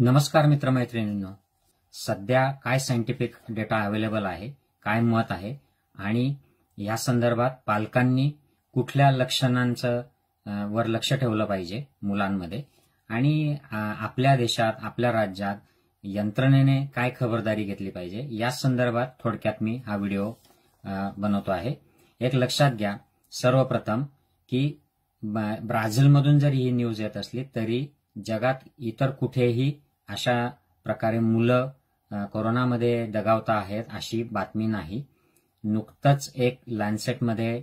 नमस्कार मित्रमैत्रिणींनो सध्या काय सायंटिफिक डेटा अवेलेबल आहे काय मत आहे आणि या संदर्भात पालकांनी कुठल्या लक्षणांचं वर लक्ष ठेवलं पाहिजे मुलांमध्ये आणि आपल्या देशात आपल्या राज्यात यंत्रणेने काय खबरदारी घेतली पाहिजे या संदर्भात थोडक्यात मी हा व्हिडिओ बनवतो आहे एक लक्षात घ्या सर्वप्रथम की ब्राझीलमधून जरी ही न्यूज येत असली तरी जगात इतर कुठेही अशा प्रकारे मुलं कोरोनामध्ये दगावता आहेत अशी बातमी नाही नुकतंच एक लॅन्सेटमध्ये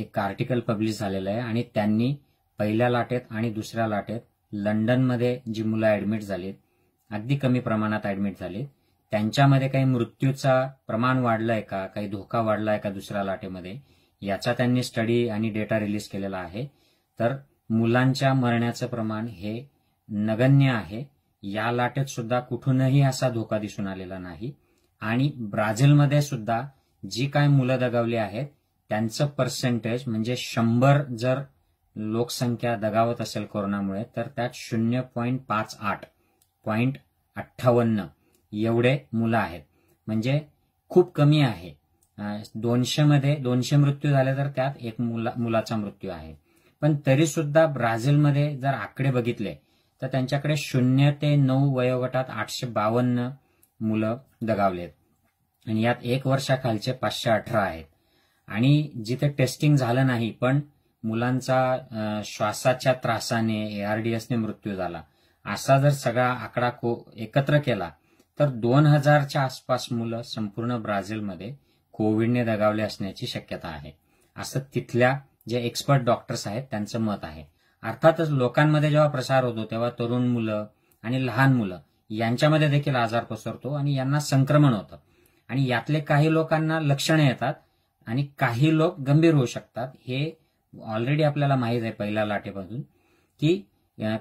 एक आर्टिकल पब्लिश झालेलं आहे आणि त्यांनी पहिल्या लाटेत आणि दुसऱ्या लाटेत लंडनमध्ये जी मुलं ॲडमिट झालीत अगदी कमी प्रमाणात ॲडमिट झाली त्यांच्यामध्ये काही मृत्यूचा प्रमाण वाढलाय का काही धोका वाढलाय का दुसऱ्या लाटेमध्ये याचा त्यांनी स्टडी आणि डेटा रिलीज केलेला आहे तर मुलांच्या मरण्याचं प्रमाण हे नगण्य आहे या लाटेत सुद्धा कुठूनही असा धोका दिसून आलेला नाही आणि ब्राझीलमध्ये सुद्धा जी काय मुलं दगावली आहेत त्यांचं पर्सेंटेज म्हणजे शंभर जर लोकसंख्या दगावत असेल कोरोनामुळे तर त्यात शून्य पॉईंट पाच आठ पॉईंट अठ्ठावन्न एवढे मुलं आहेत म्हणजे खूप कमी आहे दोनशेमध्ये दोनशे मृत्यू झाले तर त्यात एक मुला मुलाचा मृत्यू आहे पण तरी सुद्धा ब्राझीलमध्ये जर आकडे बघितले तर त्यांच्याकडे शून्य ते नऊ वयोगटात आठशे बावन्न मुलं दगावलेत आणि यात एक वर्षाखालचे पाचशे अठरा आहेत आणि जिथे टेस्टिंग झालं नाही पण मुलांचा श्वासाच्या त्रासाने एआरडीएसने मृत्यू झाला असा जर सगळा आकडा को एकत्र केला तर दोन हजारच्या आसपास मुलं संपूर्ण ब्राझीलमध्ये कोविडने दगावले असण्याची शक्यता आहे असं तिथल्या जे एक्सपर्ट डॉक्टर्स आहेत त्यांचं मत आहे अर्थातच लोकांमध्ये जेव्हा प्रसार होतो तेव्हा तरुण मुलं आणि लहान मुलं यांच्यामध्ये देखील आजार पसरतो आणि यांना संक्रमण होतं आणि यातले काही लोकांना लक्षणे येतात आणि काही लोक गंभीर होऊ शकतात हे ऑलरेडी आपल्याला माहीत आहे पहिल्या लाटेपासून की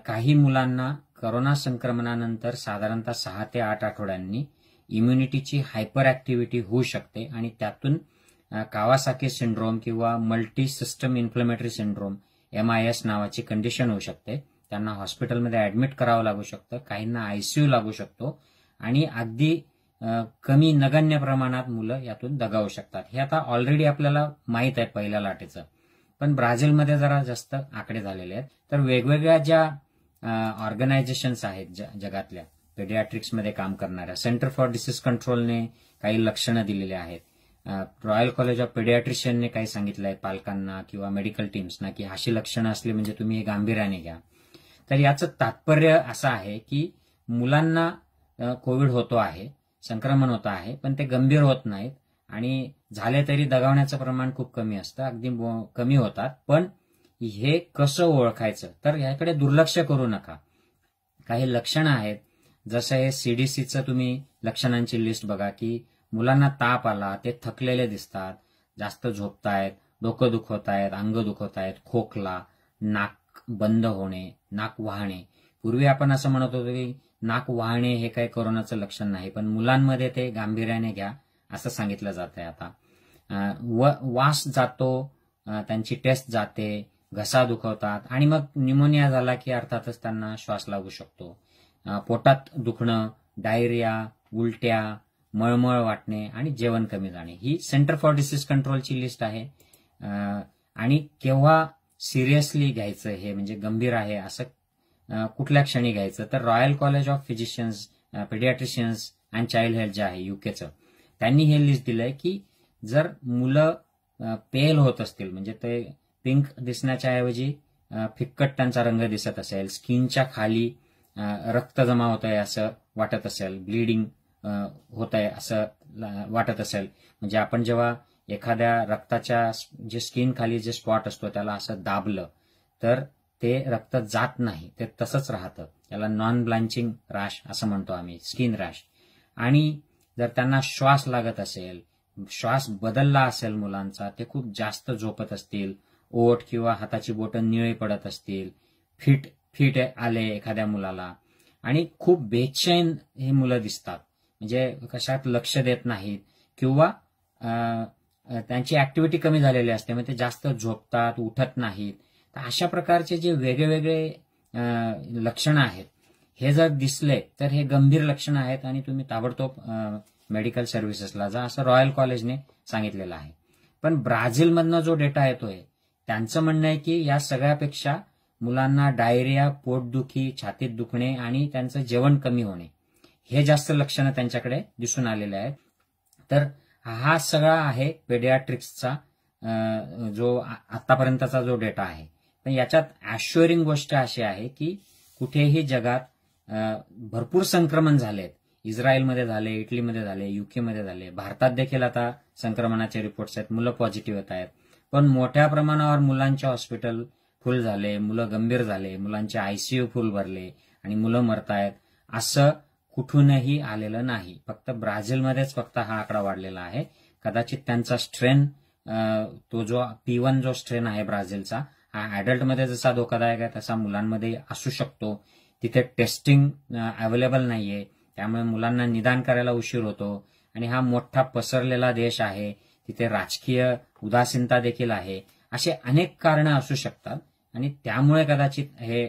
काही मुलांना करोना संक्रमणानंतर साधारणतः सहा ते आठ आठवड्यांनी इम्युनिटीची हायपर ऍक्टिव्हिटी होऊ शकते आणि त्यातून कावासाकी सिंड्रोम किंवा multi system inflammatory syndrome M I S नावाची कंडिशन होऊ शकते त्यांना हॉस्पिटलमध्ये ऍडमिट करावं लागू शकतं काहींना आयसीयू लागू शकतो आणि अगदी कमी नगण्य प्रमाणात मुलं यातून दगावू शकतात हे आता ऑलरेडी आपल्याला माहीत आहे पहिल्या लाटेचं पण ब्राझीलमध्ये जरा जास्त आकडे झालेले आहेत तर वेगवेगळ्या ज्या ऑर्गनायझेशन्स आहेत जगातल्या पेडियाट्रिक्समध्ये काम करणाऱ्या सेंटर फॉर डिसीज कंट्रोलने काही लक्षणं दिलेली आहेत रॉयल कॉलेज ऑफ पेडियाट्रिशियनने काही सांगितलं आहे पालकांना किंवा मेडिकल टीम्सना की अशी लक्षणं असली म्हणजे तुम्ही हे गांभीर्याने घ्या तर याचं तात्पर्य असं आहे की मुलांना कोविड होतो आहे संक्रमण होतं आहे पण ते गंभीर होत नाहीत आणि झाले तरी दगावण्याचं प्रमाण खूप कमी असतं अगदी कमी होतात पण हे कसं ओळखायचं तर याकडे दुर्लक्ष करू नका काही लक्षणं आहेत जसं हे सीडीसीचं तुम्ही लक्षणांची लिस्ट बघा की मुलांना ताप आला ते थकलेले दिसतात जास्त झोपतायत डोकं दुखवतायत अंग दुखवतायत खोकला नाक बंद होणे नाक वाहणे पूर्वी आपण असं म्हणत होतो की नाक वाहणे हे काही कोरोनाचं लक्षण नाही पण मुलांमध्ये ते गांभीर्याने घ्या असं सांगितलं जात आहे आता व वास जातो त्यांची टेस्ट जाते घसा दुखवतात आणि मग न्यूमोनिया झाला की अर्थातच त्यांना श्वास लागू शकतो पोटात दुखणं डायरिया उलट्या मळमळ वाटणे आणि जेवण कमी जाणे ही सेंटर फॉर डिसीज कंट्रोलची लिस्ट आहे आणि केव्हा सिरियसली घ्यायचं हे म्हणजे गंभीर आहे असं कुठल्या क्षणी घ्यायचं तर Royal College of Physicians Paediatricians and Child Health जे आहे युकेचं त्यांनी हे लिस्ट दिलंय की जर मुलं पेल होत असतील म्हणजे ते पिंक दिसण्याच्या ऐवजी फिक्कट त्यांचा रंग दिसत असेल स्किनच्या खाली रक्त जमा होत आहे असं वाटत असेल ब्लिडिंग होत आहे असं वाटत असेल म्हणजे आपण जेव्हा एखाद्या रक्ताच्या जे स्किन खाली जे स्पॉट असतो त्याला असं दाबलं तर ते रक्त जात नाही ते तसंच राहतं त्याला नॉन ब्लांचिंग राश असं म्हणतो आम्ही स्किन राश आणि जर त्यांना श्वास लागत असेल श्वास बदलला असेल मुलांचा ते खूप जास्त झोपत असतील ओठ किंवा हाताची बोटं निळे पडत असतील फिट फिट आले एखाद्या मुलाला आणि खूप बेचैन हे मुलं दिसतात म्हणजे कशात लक्ष देत नाहीत किंवा त्यांची ऍक्टिव्हिटी कमी झालेली असते म्हणजे ते जास्त झोपतात उठत नाहीत तर अशा प्रकारचे जे वेगवेगळे लक्षणं आहेत हे जर दिसले तर हे गंभीर लक्षणं आहेत आणि तुम्ही ताबडतोब मेडिकल सर्व्हिसेसला जा असं रॉयल कॉलेजने सांगितलेलं आहे पण ब्राझीलमधनं जो डेटा येतोय त्यांचं म्हणणं आहे की या सगळ्यापेक्षा मुलांना डायरिया पोटदुखी छातीत दुखणे आणि त्यांचं जेवण कमी होणे हे जास्त लक्षणं त्यांच्याकडे दिसून आलेले आहेत तर हा सगळा आहे पेडियाट्रिक्सचा जो आतापर्यंतचा जो डेटा आहे पण याच्यात ॲश्युअरिंग गोष्ट अशी आहे की कुठेही जगात भरपूर संक्रमण झालेत इस्रायलमध्ये झाले इटलीमध्ये झाले युकेमध्ये झाले भारतात देखील आता संक्रमणाचे रिपोर्ट्स आहेत मुलं पॉझिटिव्ह येत आहेत पण मोठ्या प्रमाणावर मुलांचे हॉस्पिटल फुल झाले मुलं गंभीर झाले मुलांचे आयसीयू फुल भरले आणि मुलं मरतायत असं कुठूनही आलेलं नाही फक्त ब्राझीलमध्येच फक्त हा आकडा वाढलेला आहे कदाचित त्यांचा स्ट्रेन तो जो पी वन जो स्ट्रेन आहे ब्राझीलचा हा अॅडल्टमध्ये जसा धोकादायक आहे तसा मुलांमध्ये असू शकतो तिथे टेस्टिंग अवेलेबल नाहीये त्यामुळे मुलांना निदान करायला उशीर होतो आणि हा मोठा पसरलेला देश आहे तिथे राजकीय उदासीनता देखील आहे असे अनेक कारणं असू शकतात आणि त्यामुळे कदाचित हे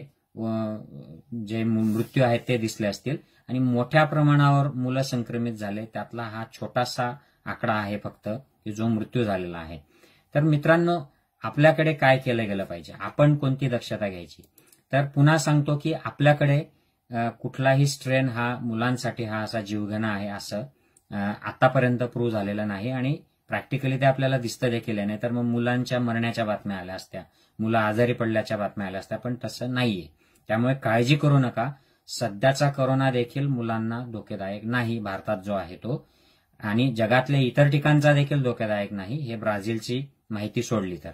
जे मृत्यू आहेत ते दिसले असतील आणि मोठ्या प्रमाणावर मुलं संक्रमित झाले त्यातला हा छोटासा आकडा आहे फक्त की जो मृत्यू झालेला आहे तर मित्रांनो आपल्याकडे काय केलं गेलं पाहिजे आपण कोणती दक्षता घ्यायची तर पुन्हा सांगतो की आपल्याकडे कुठलाही स्ट्रेन हा मुलांसाठी हा असा जीवघना आहे असं आतापर्यंत प्रूव्ह झालेलं नाही आणि प्रॅक्टिकली ते आपल्याला दिसतं देखील नाही तर मग मुलांच्या मरण्याच्या बातम्या आल्या असत्या मुलं आजारी पडल्याच्या बातम्या आल्या असत्या पण तसं नाहीये त्यामुळे काळजी करू नका सध्याचा करोना देखील मुलांना धोकेदायक नाही भारतात जो आहे तो आणि जगातल्या इतर ठिकाणचा देखील धोकेदायक नाही हे ब्राझीलची माहिती सोडली तर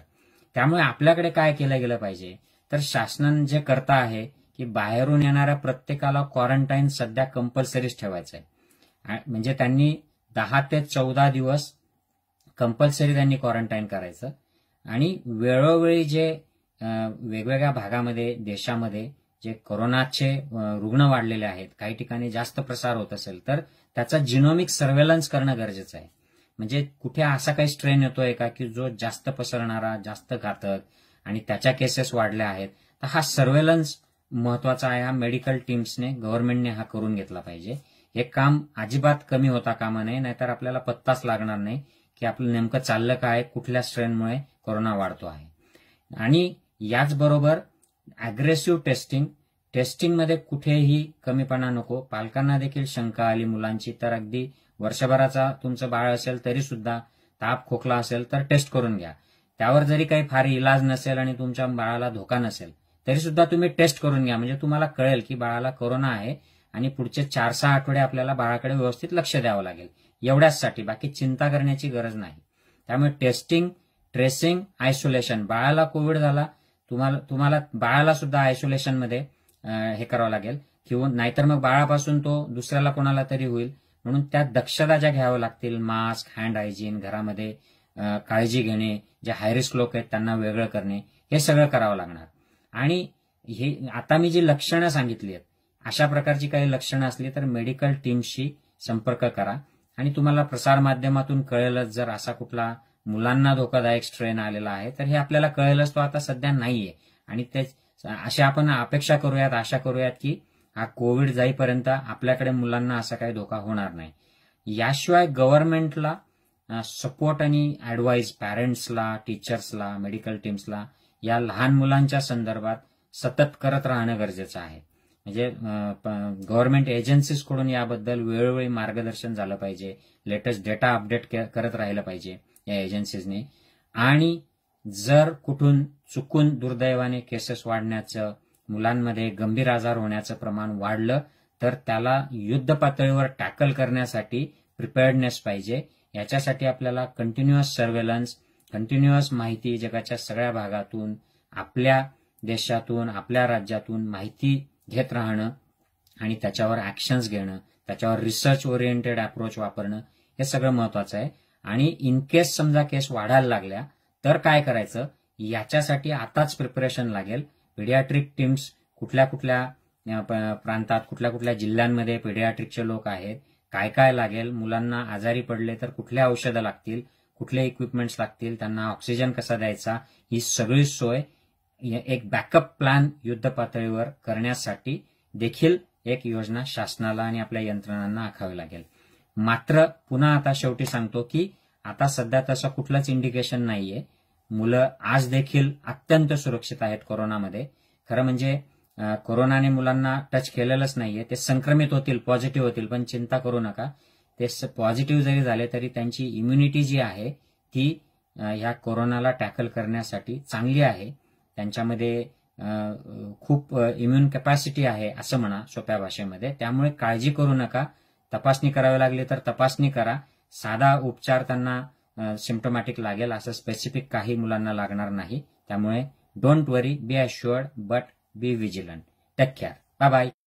त्यामुळे आपल्याकडे काय केलं गेलं पाहिजे तर शासनान जे करता आहे की बाहेरून येणाऱ्या प्रत्येकाला क्वारंटाईन सध्या कंपल्सरीच ठेवायचं आहे म्हणजे त्यांनी दहा ते चौदा दिवस कंपल्सरी त्यांनी क्वारंटाईन करायचं आणि वेळोवेळी जे वेगवेगळ्या भागामध्ये देशामध्ये जे कोरोनाचे रुग्ण वाढलेले आहेत काही ठिकाणी जास्त प्रसार होत असेल तर त्याचा जिनोमिक सर्वेलन्स करणं गरजेचं आहे म्हणजे कुठे असा काही स्ट्रेन येतोय का की जो जास्त पसरणारा जास्त घातक आणि त्याच्या केसेस वाढल्या आहेत तर हा सर्वेलन्स महत्वाचा आहे हा मेडिकल टीम्सने गव्हर्नमेंटने हा करून घेतला पाहिजे हे काम अजिबात कमी होता कामा नये नाहीतर आपल्याला पत्ताच लागणार नाही की आपलं नेमकं चाललं काय कुठल्या स्ट्रेनमुळे कोरोना वाढतो आहे आणि याचबरोबर अग्रेसिव्ह टेस्टिंग टेस्टिंगमध्ये कुठेही कमीपणा नको पालकांना देखील शंका आली मुलांची तर अगदी वर्षभराचा तुमचं बाळ असेल तरी सुद्धा ताप खोकला असेल तर टेस्ट करून घ्या त्यावर जरी काही फार इलाज नसेल आणि तुमच्या बाळाला धोका नसेल तरी सुद्धा तुम्ही टेस्ट करून घ्या म्हणजे तुम्हाला कळेल की बाळाला कोरोना आहे आणि पुढचे चार सहा आठवडे आपल्याला बाळाकडे व्यवस्थित लक्ष द्यावं लागेल एवढ्याचसाठी बाकी चिंता करण्याची गरज नाही त्यामुळे टेस्टिंग ट्रेसिंग आयसोलेशन बाळाला कोविड झाला तुम्हाला तुम्हाला बाळाला सुद्धा आयसोलेशन मध्ये हे करावं लागेल किंवा नाहीतर मग बाळापासून तो दुसऱ्याला कोणाला तरी होईल म्हणून त्या दक्षता ज्या घ्याव्या लागतील मास्क हँड हायजीन घरामध्ये काळजी घेणे जे हायरिस्क लोक आहेत त्यांना वेगळं करणे हे सगळं करावं लागणार आणि हे आता मी जी लक्षणं सांगितली आहेत अशा प्रकारची काही लक्षणं असली तर मेडिकल टीमशी संपर्क करा आणि तुम्हाला प्रसारमाध्यमातून कळेलच जर असा कुठला मुलांना धोकादायक स्ट्रेन आलेला आहे तर हे आपल्याला कळेलच तो आता सध्या नाहीये आणि ते अशा आपण अपेक्षा करूयात आशा करूयात की हा कोविड जाईपर्यंत आपल्याकडे मुलांना असा काही धोका होणार नाही याशिवाय गव्हर्नमेंटला सपोर्ट आणि ऍडवाइस पॅरेंट्सला टीचर्सला मेडिकल टीम्सला या लहान मुलांच्या संदर्भात सतत करत राहणं गरजेचं आहे म्हणजे गव्हर्नमेंट एजन्सीजकडून याबद्दल वेळोवेळी मार्गदर्शन झालं पाहिजे लेटेस्ट डेटा अपडेट करत राहिलं पाहिजे या एजन्सीजने आणि जर कुठून चुकून दुर्दैवाने केसेस वाढण्याचं मुलांमध्ये गंभीर आजार होण्याचं प्रमाण वाढलं तर त्याला युद्ध पातळीवर टॅकल करण्यासाठी प्रिपेअर्डनेस पाहिजे याच्यासाठी आपल्याला कंटिन्युअस सर्वेलन्स कंटिन्युअस माहिती जगाच्या सगळ्या भागातून आपल्या देशातून आपल्या राज्यातून माहिती घेत राहणं आणि त्याच्यावर ऍक्शन्स घेणं त्याच्यावर रिसर्च ओरिएंटेड अप्रोच वापरणं हे सगळं महत्वाचं आहे आणि इन केस समजा केस वाढायला लागल्या तर काय करायचं याच्यासाठी आताच प्रिपरेशन लागेल पेडियाट्रिक टीम्स कुठल्या कुठल्या प्रांतात कुठल्या कुठल्या जिल्ह्यांमध्ये पेडियाट्रिकचे लोक आहेत काय काय लागेल मुलांना आजारी पडले तर कुठल्या औषधं लागतील कुठले इक्विपमेंट्स लागतील त्यांना ऑक्सिजन कसा द्यायचा ही सगळी सोय एक बॅकअप प्लॅन युद्ध पातळीवर करण्यासाठी देखील एक योजना शासनाला आणि आपल्या यंत्रणांना आखावी लागेल मात्र पुन्हा आता शेवटी सांगतो की आता सध्या तसं कुठलंच इंडिकेशन नाहीये मुलं आज देखील अत्यंत सुरक्षित आहेत कोरोनामध्ये खरं म्हणजे कोरोनाने मुलांना टच केलेलंच नाहीये ते संक्रमित होतील पॉझिटिव्ह होतील पण चिंता करू नका ते पॉझिटिव्ह जरी झाले तरी त्यांची इम्युनिटी जी आहे ती ह्या कोरोनाला टॅकल करण्यासाठी चांगली आहे त्यांच्यामध्ये खूप इम्युन कॅपॅसिटी आहे असं म्हणा सोप्या भाषेमध्ये त्यामुळे काळजी करू नका तपासणी करावी लागली तर तपासणी करा साधा उपचार त्यांना सिम्टोमॅटिक लागेल असं स्पेसिफिक काही मुलांना लागणार नाही त्यामुळे don't worry be assured but be vigilant take bye bye